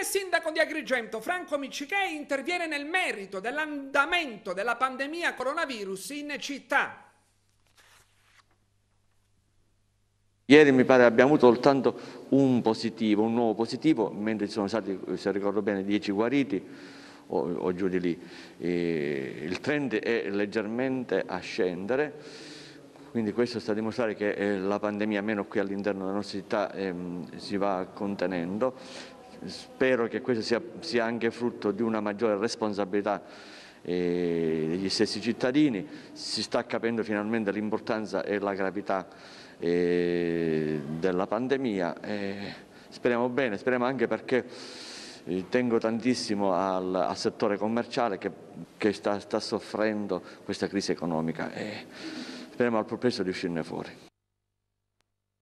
Il sindaco di Agrigento Franco Miccichei interviene nel merito dell'andamento della pandemia coronavirus in città. Ieri mi pare abbiamo avuto soltanto un positivo, un nuovo positivo, mentre ci sono stati, se ricordo bene, 10 guariti o, o giù di lì. E il trend è leggermente a scendere, quindi questo sta a dimostrare che eh, la pandemia, almeno qui all'interno della nostra città, ehm, si va contenendo. Spero che questo sia, sia anche frutto di una maggiore responsabilità eh, degli stessi cittadini, si sta capendo finalmente l'importanza e la gravità eh, della pandemia. Eh, speriamo bene, speriamo anche perché eh, tengo tantissimo al, al settore commerciale che, che sta, sta, soffrendo questa crisi economica e speriamo al più presto di uscirne fuori.